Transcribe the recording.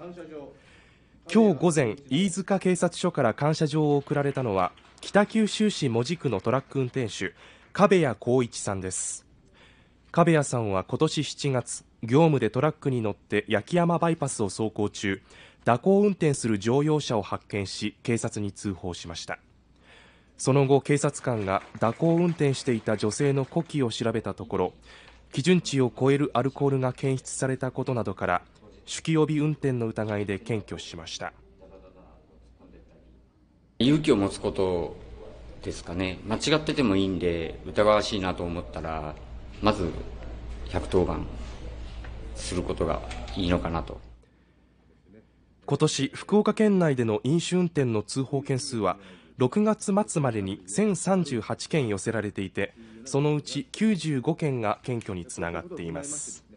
今日午前、飯塚警察署から感謝状を贈られたのは北九州市門司区のトラック運転手壁谷光一さんです壁谷さんは今年7月業務でトラックに乗って焼山バイパスを走行中蛇行運転する乗用車を発見し警察に通報しましたその後警察官が蛇行運転していた女性の呼気を調べたところ基準値を超えるアルコールが検出されたことなどから酒気帯び運転の疑いで検挙しました勇気を持つことですかね間違っててもいいんで疑わしいなと思ったらまず110番することがいいのかなと今年福岡県内での飲酒運転の通報件数は6月末までに1038件寄せられていてそのうち95件が検挙につながっています